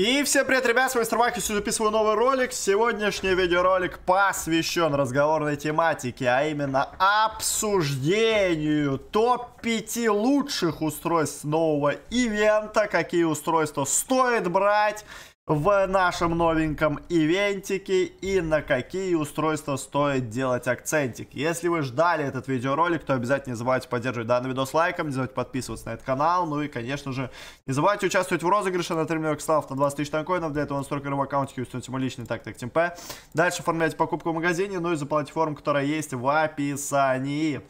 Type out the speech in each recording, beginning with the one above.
И всем привет, ребят, с вами Стармакис, записываю новый ролик. Сегодняшний видеоролик посвящен разговорной тематике, а именно обсуждению топ-5 лучших устройств нового ивента, какие устройства стоит брать в нашем новеньком ивентике и на какие устройства стоит делать акцентик. Если вы ждали этот видеоролик, то обязательно не забывайте поддерживать данный видос лайком, не забывайте подписываться на этот канал, ну и, конечно же, не забывайте участвовать в розыгрыше на 3 миллиона слав на 20 тысяч танкоинов, для этого столько его аккаунте, установите мой личный тактик Тимпе. Дальше оформляйте покупку в магазине, ну и заплатите форму, которая есть в описании.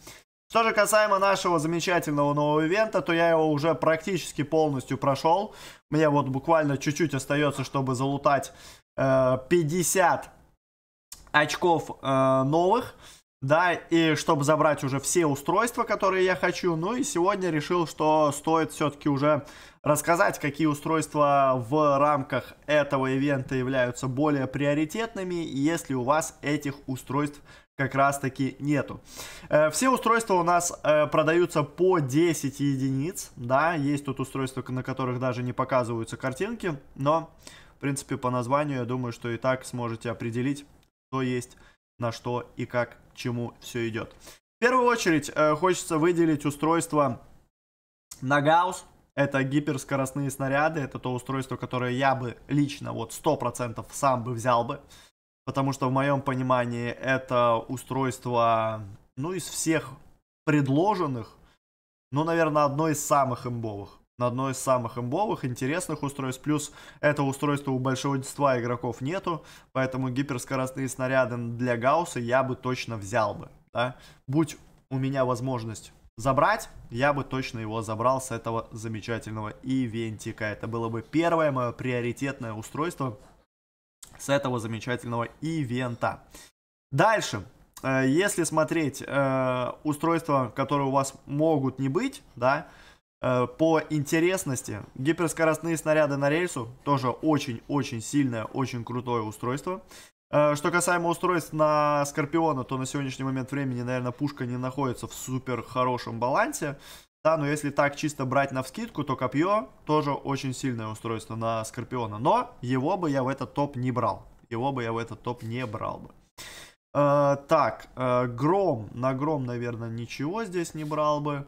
Что же касаемо нашего замечательного нового ивента, то я его уже практически полностью прошел. Мне вот буквально чуть-чуть остается, чтобы залутать э, 50 очков э, новых. Да, и чтобы забрать уже все устройства, которые я хочу. Ну и сегодня решил, что стоит все-таки уже рассказать, какие устройства в рамках этого ивента являются более приоритетными, если у вас этих устройств как раз таки нету. Э, все устройства у нас э, продаются по 10 единиц, да, есть тут устройства, на которых даже не показываются картинки, но, в принципе, по названию, я думаю, что и так сможете определить, что есть, на что и как, чему все идет. В первую очередь э, хочется выделить устройство Нагаус, это гиперскоростные снаряды, это то устройство, которое я бы лично вот 100% сам бы взял бы, Потому что в моем понимании это устройство, ну, из всех предложенных, ну, наверное, одно из самых имбовых. На одно из самых имбовых, интересных устройств. Плюс это устройство у большинства игроков нету, поэтому гиперскоростные снаряды для Гауса я бы точно взял бы. Да? Будь у меня возможность забрать, я бы точно его забрал с этого замечательного ивентика. Это было бы первое мое приоритетное устройство, с этого замечательного ивента. Дальше, э, если смотреть э, устройства, которые у вас могут не быть, да, э, по интересности, гиперскоростные снаряды на рельсу, тоже очень-очень сильное, очень крутое устройство. Что касаемо устройств на Скорпиона, то на сегодняшний момент времени, наверное, пушка не находится в супер хорошем балансе. Да, но если так чисто брать на вскидку, то копье тоже очень сильное устройство на Скорпиона. Но его бы я в этот топ не брал. Его бы я в этот топ не брал бы. Э, так, э, Гром. На Гром, наверное, ничего здесь не брал бы.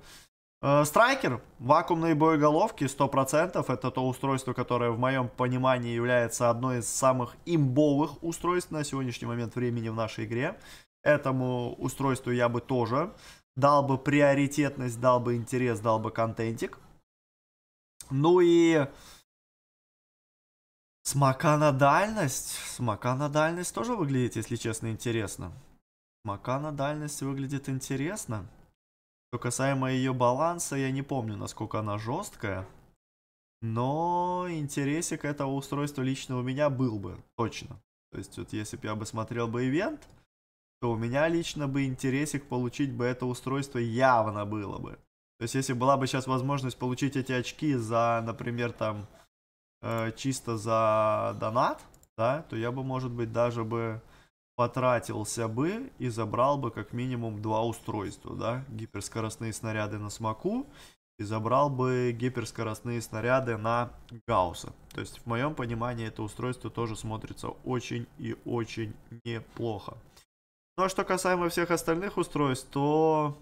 Э, страйкер. Вакуумные боеголовки 100%. Это то устройство, которое в моем понимании является одной из самых имбовых устройств на сегодняшний момент времени в нашей игре. Этому устройству я бы тоже... Э, дал бы приоритетность, дал бы интерес, дал бы контентик. Ну и смока на дальность. Смока на дальность тоже выглядит, если честно, интересно. Смока на дальность выглядит интересно. Что касаемо ее баланса, я не помню, насколько она жесткая. Но интересик этого устройства лично у меня был бы, точно. То есть вот если бы я бы смотрел бы ивент, то у меня лично бы интересик получить бы это устройство явно было бы. То есть, если была бы сейчас возможность получить эти очки за, например, там, э, чисто за донат, да, то я бы, может быть, даже бы потратился бы и забрал бы как минимум два устройства, да, гиперскоростные снаряды на смоку и забрал бы гиперскоростные снаряды на Гаусса. То есть, в моем понимании, это устройство тоже смотрится очень и очень неплохо. Ну а что касаемо всех остальных устройств, то,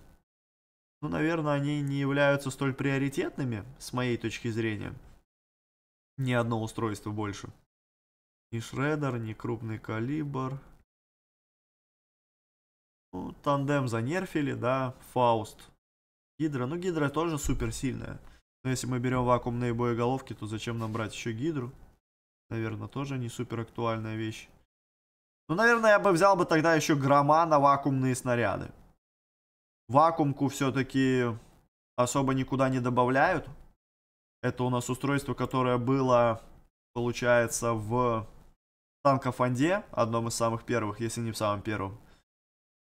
ну, наверное, они не являются столь приоритетными, с моей точки зрения. Ни одно устройство больше. Ни шредер, ни крупный калибр. Ну, тандем занерфили, да, Фауст. Гидра, ну Гидра тоже супер сильная. Но если мы берем вакуумные боеголовки, то зачем нам брать еще Гидру? Наверное, тоже не супер актуальная вещь. Ну, наверное, я бы взял бы тогда еще грома на вакуумные снаряды. Вакуумку все-таки особо никуда не добавляют. Это у нас устройство, которое было, получается, в танкофонде, одном из самых первых, если не в самом первом.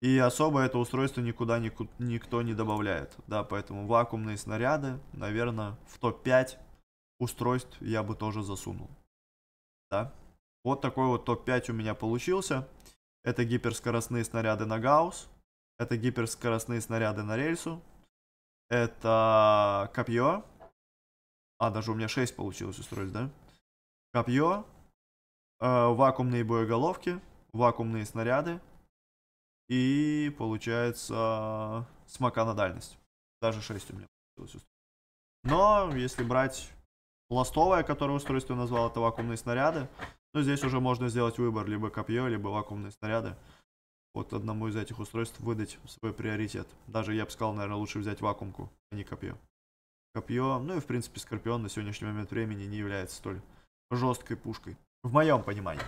И особо это устройство никуда нику, никто не добавляет. Да, поэтому вакуумные снаряды, наверное, в топ-5 устройств я бы тоже засунул. Да. Вот такой вот топ-5 у меня получился. Это гиперскоростные снаряды на Гаусс. Это гиперскоростные снаряды на рельсу. Это копье. А, даже у меня 6 получилось устроить, да? Копье. Э, вакуумные боеголовки. Вакуумные снаряды. И получается смока на дальность. Даже 6 у меня получилось устроить. Но если брать ластовое, которое устройство я назвал, это вакуумные снаряды. Но ну, здесь уже можно сделать выбор, либо копье, либо вакуумные снаряды. Вот одному из этих устройств выдать свой приоритет. Даже, я бы сказал, наверное, лучше взять вакуумку, а не копье. Копье, ну и, в принципе, Скорпион на сегодняшний момент времени не является столь жесткой пушкой. В моем понимании.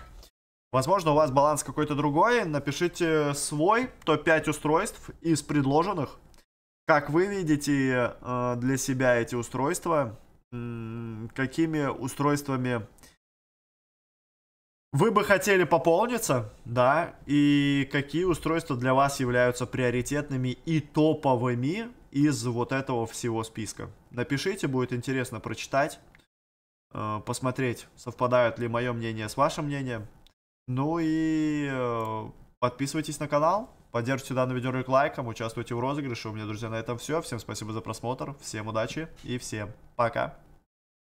Возможно, у вас баланс какой-то другой. Напишите свой топ-5 устройств из предложенных. Как вы видите э, для себя эти устройства? Какими устройствами вы бы хотели пополниться, да, и какие устройства для вас являются приоритетными и топовыми из вот этого всего списка? Напишите, будет интересно прочитать, э, посмотреть, совпадают ли мое мнение с вашим мнением. Ну и э, подписывайтесь на канал, поддержите данный видеоролик лайком, участвуйте в розыгрыше. У меня, друзья, на этом все. Всем спасибо за просмотр, всем удачи и всем пока.